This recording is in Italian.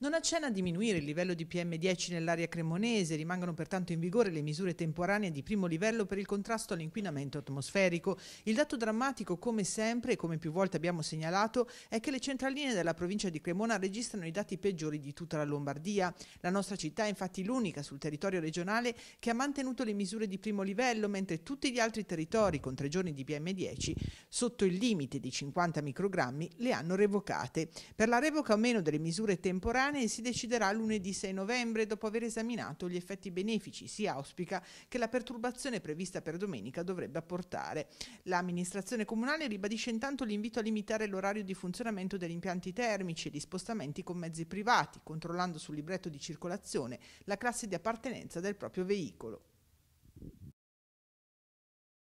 Non accenna a diminuire il livello di PM10 nell'area cremonese, rimangono pertanto in vigore le misure temporanee di primo livello per il contrasto all'inquinamento atmosferico. Il dato drammatico, come sempre e come più volte abbiamo segnalato, è che le centraline della provincia di Cremona registrano i dati peggiori di tutta la Lombardia. La nostra città è infatti l'unica sul territorio regionale che ha mantenuto le misure di primo livello, mentre tutti gli altri territori con tre giorni di PM10 sotto il limite di 50 microgrammi le hanno revocate. Per la revoca o meno delle misure temporanee e si deciderà lunedì 6 novembre dopo aver esaminato gli effetti benefici. Si auspica che la perturbazione prevista per domenica dovrebbe apportare. L'amministrazione comunale ribadisce intanto l'invito a limitare l'orario di funzionamento degli impianti termici e gli spostamenti con mezzi privati, controllando sul libretto di circolazione la classe di appartenenza del proprio veicolo.